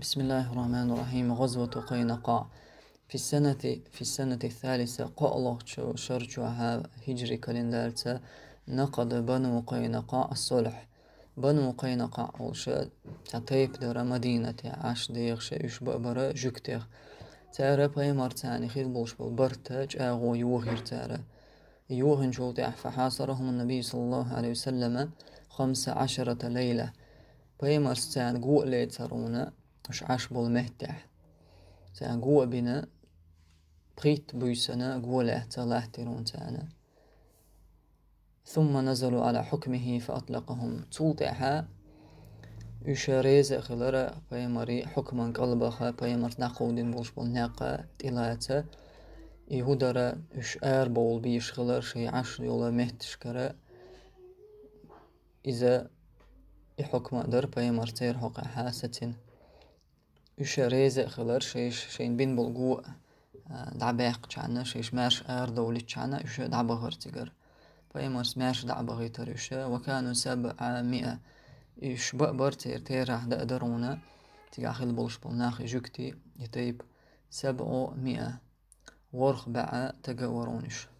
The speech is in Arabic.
بسم الله الرحمن الرحيم غزوة قينقاع في السنة في السنة الثالثة قال شرجها هجري kalendərcə نقض بنو قينقاع الصلح بنو قينقاع olşa çatayıb مدينة Mədinətə aşdıq şəş bəbərə jükdıq تارا بيمر تاني خير بولش بالبرتا يوهر يوغير تارا يوغن جولتي فحاصرهم النبي صلى الله عليه وسلم خمس عشرة ليلة بيمر ستان قوة ليترونا مش عاش بول مرتاح قوة بنا بغيت بويسنا قوة lærte rundt تانا ثم نزلوا على حكمه فأطلقهم توضعها يشاريز خلرا بيماري حكما قلبها بيمر نقودين بولش بالناقة تلاتة يهودرا آر بول بيش خلر شي عشر يولا مهتشكرا إذا يحكم در بيمر تير حقا حاستين Ishe reze xëllër që ishë në binë bulgu dabek qanë, që ishë mersh er dowlit qanë, ishe dabë hër cigër. Po e mërës mersh dabë hëjtër ishe, wa kanu sebë a mia, ishë bë bërë të irtera dhe edërune, të ga xil bulsh për nëkë gjykti, i tëjbë sebë o mia, warx bëa të gëwarun ishë.